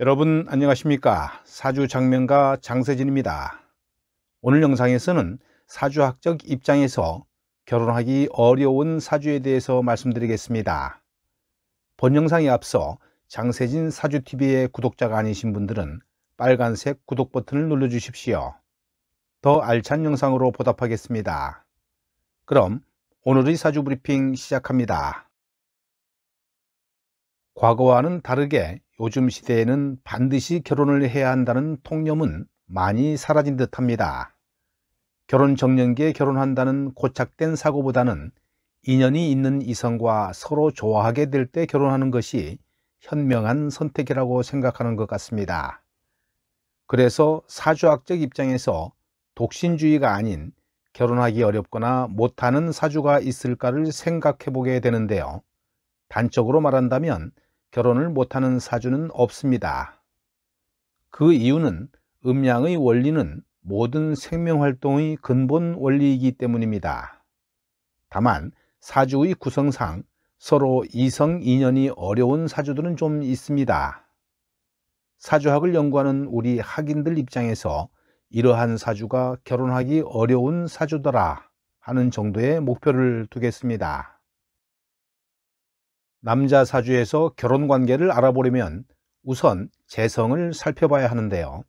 여러분 안녕하십니까 사주 장면가 장세진입니다 오늘 영상에서는 사주학적 입장에서 결혼하기 어려운 사주에 대해서 말씀드리겠습니다 본 영상에 앞서 장세진 사주TV의 구독자가 아니신 분들은 빨간색 구독 버튼을 눌러주십시오 더 알찬 영상으로 보답하겠습니다 그럼 오늘의 사주 브리핑 시작합니다 과거와는 다르게 요즘 시대에는 반드시 결혼을 해야 한다는 통념은 많이 사라진 듯 합니다. 결혼 정년기에 결혼한다는 고착된 사고보다는 인연이 있는 이성과 서로 좋아하게 될 때 결혼하는 것이 현명한 선택이라고 생각하는 것 같습니다. 그래서 사주학적 입장에서 독신주의가 아닌 결혼하기 어렵거나 못하는 사주가 있을까를 생각해 보게 되는데요. 단적으로 말한다면 결혼을 못하는 사주는 없습니다. 그 이유는 음양의 원리는 모든 생명활동의 근본 원리이기 때문입니다. 다만 사주의 구성상 서로 이성 인연이 어려운 사주들은 좀 있습니다. 사주학을 연구하는 우리 학인들 입장에서 이러한 사주가 결혼하기 어려운 사주더라 하는 정도의 목표를 두겠습니다. 남자 사주에서 결혼 관계를 알아보려면 우선 재성을 살펴봐야 하는데요.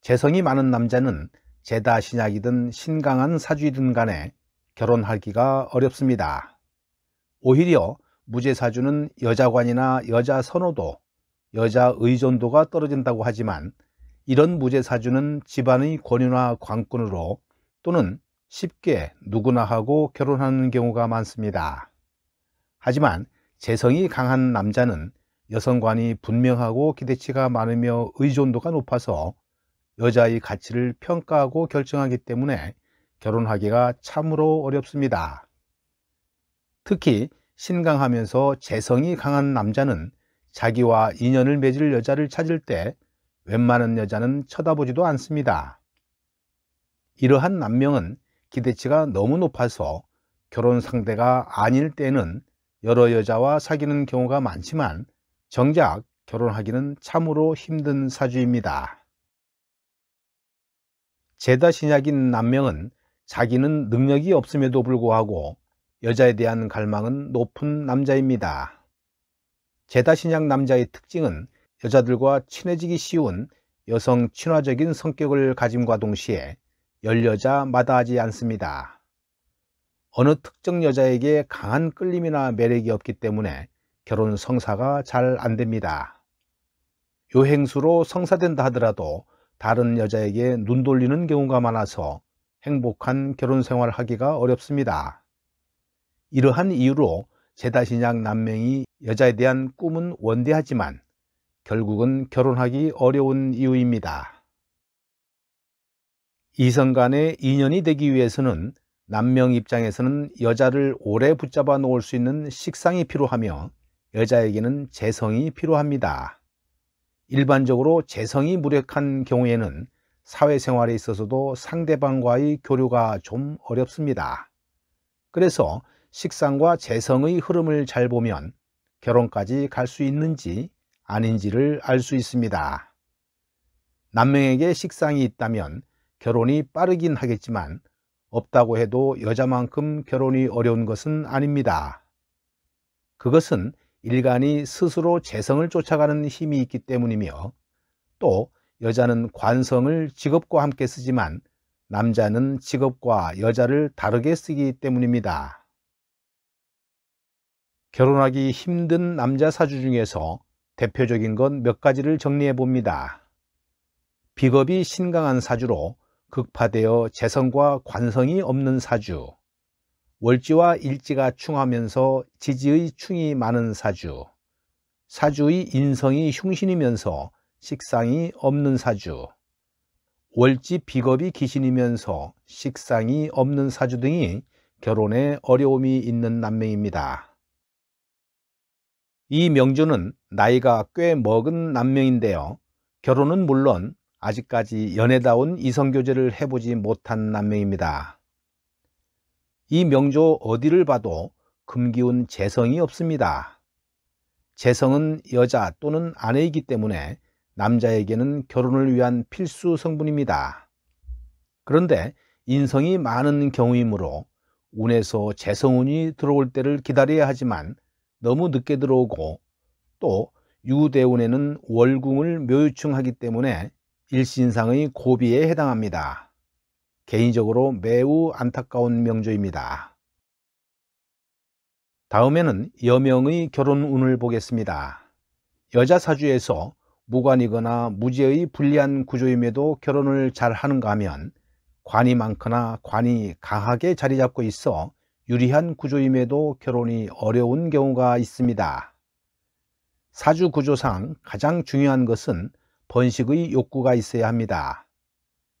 재성이 많은 남자는 제다 신약이든 신강한 사주이든 간에 결혼하기가 어렵습니다. 오히려 무제사주는 여자관이나 여자 선호도, 여자 의존도가 떨어진다고 하지만 이런 무제사주는 집안의 권위나 관권으로 또는 쉽게 누구나 하고 결혼하는 경우가 많습니다. 하지만 재성이 강한 남자는 여성관이 분명하고 기대치가 많으며 의존도가 높아서 여자의 가치를 평가하고 결정하기 때문에 결혼하기가 참으로 어렵습니다. 특히 신강하면서 재성이 강한 남자는 자기와 인연을 맺을 여자를 찾을 때 웬만한 여자는 쳐다보지도 않습니다. 이러한 남명은 기대치가 너무 높아서 결혼 상대가 아닐 때는 여러 여자와 사귀는 경우가 많지만 정작 결혼하기는 참으로 힘든 사주입니다. 제다 신약인 남명은 자기는 능력이 없음에도 불구하고 여자에 대한 갈망은 높은 남자입니다. 제다 신약 남자의 특징은 여자들과 친해지기 쉬운 여성 친화적인 성격을 가짐과 동시에 열 여자 마다하지 않습니다. 어느 특정 여자에게 강한 끌림이나 매력이 없기 때문에 결혼 성사가 잘 안 됩니다. 요행수로 성사된다 하더라도 다른 여자에게 눈 돌리는 경우가 많아서 행복한 결혼 생활을 하기가 어렵습니다. 이러한 이유로 제다신약 남명이 여자에 대한 꿈은 원대하지만 결국은 결혼하기 어려운 이유입니다. 이성 간의 인연이 되기 위해서는 남명 입장에서는 여자를 오래 붙잡아 놓을 수 있는 식상이 필요하며 여자에게는 재성이 필요합니다. 일반적으로 재성이 무력한 경우에는 사회생활에 있어서도 상대방과의 교류가 좀 어렵습니다. 그래서 식상과 재성의 흐름을 잘 보면 결혼까지 갈 수 있는지 아닌지를 알 수 있습니다. 남명에게 식상이 있다면 결혼이 빠르긴 하겠지만 없다고 해도 여자만큼 결혼이 어려운 것은 아닙니다. 그것은 일간이 스스로 재성을 쫓아가는 힘이 있기 때문이며 또 여자는 관성을 직업과 함께 쓰지만 남자는 직업과 여자를 다르게 쓰기 때문입니다. 결혼하기 힘든 남자 사주 중에서 대표적인 건 몇 가지를 정리해 봅니다. 비겁이 신강한 사주로 극파되어 재성과 관성이 없는 사주 월지와 일지가 충하면서 지지의 충이 많은 사주 사주의 인성이 흉신이면서 식상이 없는 사주 월지 비겁이 기신이면서 식상이 없는 사주 등이 결혼에 어려움이 있는 남명입니다. 이 명주는 나이가 꽤 먹은 남명인데요. 결혼은 물론 아직까지 연애다운 이성교제를 해보지 못한 남매입니다. 이 명조 어디를 봐도 금기운 재성이 없습니다. 재성은 여자 또는 아내이기 때문에 남자에게는 결혼을 위한 필수 성분입니다. 그런데 인성이 많은 경우이므로 운에서 재성운이 들어올 때를 기다려야 하지만 너무 늦게 들어오고 또 유대운에는 월궁을 묘유충하기 때문에 일신상의 고비에 해당합니다. 개인적으로 매우 안타까운 명조입니다. 다음에는 여명의 결혼 운을 보겠습니다. 여자 사주에서 무관이거나 무지의 불리한 구조임에도 결혼을 잘 하는가 하면 관이 많거나 관이 강하게 자리 잡고 있어 유리한 구조임에도 결혼이 어려운 경우가 있습니다. 사주 구조상 가장 중요한 것은 번식의 욕구가 있어야 합니다.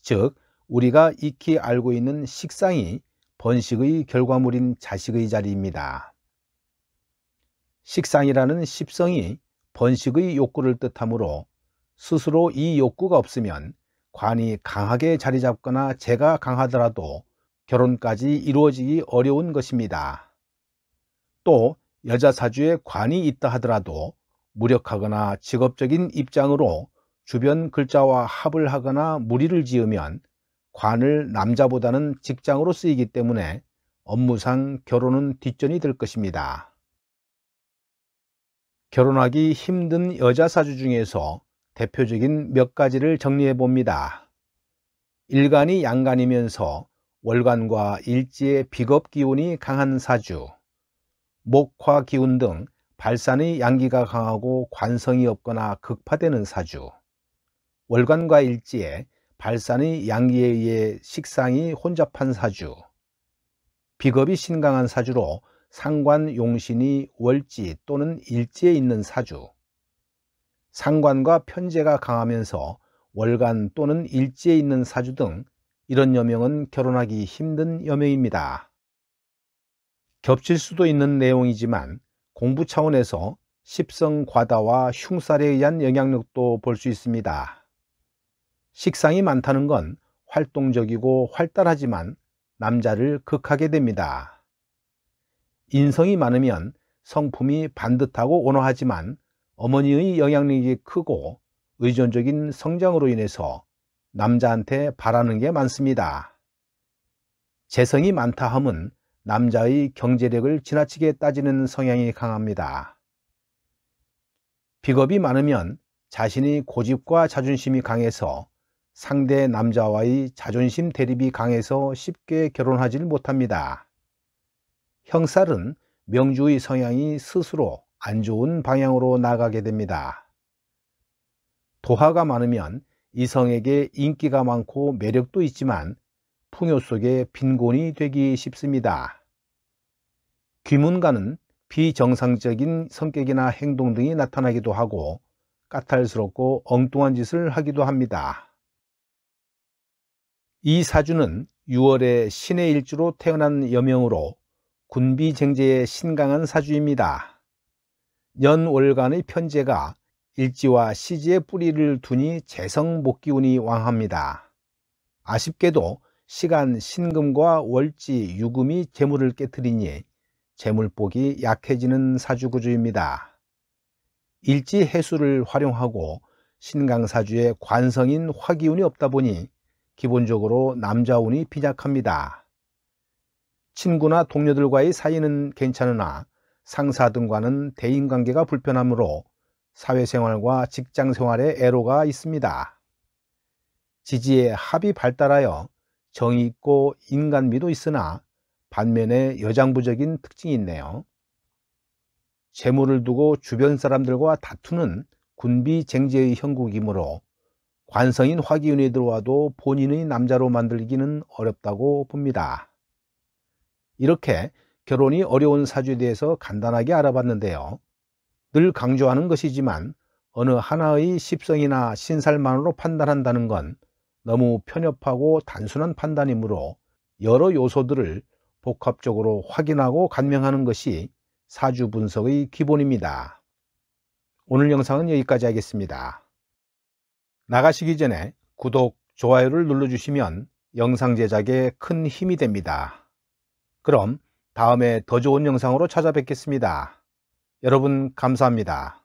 즉, 우리가 익히 알고 있는 식상이 번식의 결과물인 자식의 자리입니다. 식상이라는 십성이 번식의 욕구를 뜻하므로 스스로 이 욕구가 없으면 관이 강하게 자리 잡거나 제가 강하더라도 결혼까지 이루어지기 어려운 것입니다. 또 여자 사주에 관이 있다 하더라도 무력하거나 직업적인 입장으로 주변 글자와 합을 하거나 무리를 지으면 관을 남자보다는 직장으로 쓰이기 때문에 업무상 결혼은 뒷전이 될 것입니다. 결혼하기 힘든 여자 사주 중에서 대표적인 몇 가지를 정리해 봅니다. 일간이 양간이면서 월간과 일지의 비겁 기운이 강한 사주, 목화 기운 등 발산의 양기가 강하고 관성이 없거나 극파되는 사주, 월간과 일지에 발산의 양기에 의해 식상이 혼잡한 사주, 비겁이 신강한 사주로 상관 용신이 월지 또는 일지에 있는 사주, 상관과 편제가 강하면서 월간 또는 일지에 있는 사주 등 이런 여명은 결혼하기 힘든 여명입니다. 겹칠 수도 있는 내용이지만 공부 차원에서 십성 과다와 흉살에 의한 영향력도 볼 수 있습니다. 식상이 많다는 건 활동적이고 활달하지만 남자를 극하게 됩니다. 인성이 많으면 성품이 반듯하고 온화하지만 어머니의 영향력이 크고 의존적인 성장으로 인해서 남자한테 바라는 게 많습니다. 재성이 많다 함은 남자의 경제력을 지나치게 따지는 성향이 강합니다. 비겁이 많으면 자신의 고집과 자존심이 강해서 상대 남자와의 자존심 대립이 강해서 쉽게 결혼하지 못합니다. 형살은 명주의 성향이 스스로 안 좋은 방향으로 나가게 됩니다. 도화가 많으면 이성에게 인기가 많고 매력도 있지만 풍요 속에 빈곤이 되기 쉽습니다. 귀문가는 비정상적인 성격이나 행동 등이 나타나기도 하고 까탈스럽고 엉뚱한 짓을 하기도 합니다. 이 사주는 6월에 신의 일주로 태어난 여명으로 군비 쟁제에 신강한 사주입니다. 연월간의 편제가 일지와 시지의 뿌리를 두니 재성 복기운이 왕합니다. 아쉽게도 시간 신금과 월지 유금이 재물을 깨뜨리니 재물복이 약해지는 사주구조입니다. 일지 해수를 활용하고 신강사주의 관성인 화기운이 없다 보니 기본적으로 남자운이 비약합니다. 친구나 동료들과의 사이는 괜찮으나 상사 등과는 대인관계가 불편하므로 사회생활과 직장생활에 애로가 있습니다. 지지의 합이 발달하여 정이 있고 인간미도 있으나 반면에 여장부적인 특징이 있네요. 재물을 두고 주변 사람들과 다투는 군비 쟁제의 형국이므로 관성인 화기운이 들어와도 본인의 남자로 만들기는 어렵다고 봅니다. 이렇게 결혼이 어려운 사주에 대해서 간단하게 알아봤는데요. 늘 강조하는 것이지만 어느 하나의 십성이나 신살만으로 판단한다는 건 너무 편협하고 단순한 판단이므로 여러 요소들을 복합적으로 확인하고 간명하는 것이 사주 분석의 기본입니다. 오늘 영상은 여기까지 하겠습니다. 나가시기 전에 구독, 좋아요를 눌러주시면 영상 제작에 큰 힘이 됩니다. 그럼 다음에 더 좋은 영상으로 찾아뵙겠습니다. 여러분 감사합니다.